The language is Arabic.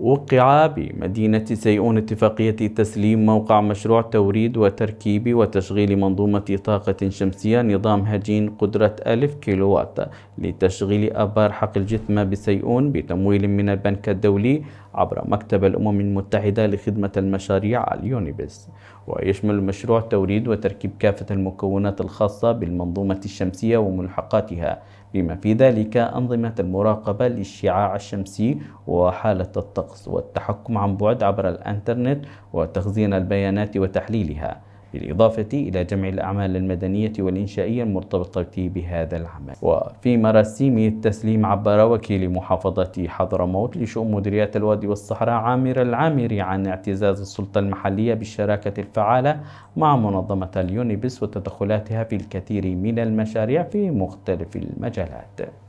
وقع بمدينة سيئون اتفاقية تسليم موقع مشروع توريد وتركيب وتشغيل منظومة طاقة شمسية نظام هجين قدرة ألف وات لتشغيل آبار حقل الجثمة بسيئون بتمويل من البنك الدولي عبر مكتب الأمم المتحدة لخدمة المشاريع اليونيبس ويشمل مشروع توريد وتركيب كافة المكونات الخاصة بالمنظومة الشمسية وملحقاتها بما في ذلك أنظمة المراقبة للشعاع الشمسي وحالة الطاقة الطقس والتحكم عن بعد عبر الانترنت وتخزين البيانات وتحليلها بالإضافة إلى جمع الأعمال المدنية والإنشائية المرتبطة بهذا العمل وفي مراسيم التسليم عبر وكيل محافظة حضرموت لشؤون مديريات الوادي والصحراء عامر العامري عن اعتزاز السلطة المحلية بالشراكة الفعالة مع منظمة اليونيبس وتدخلاتها في الكثير من المشاريع في مختلف المجالات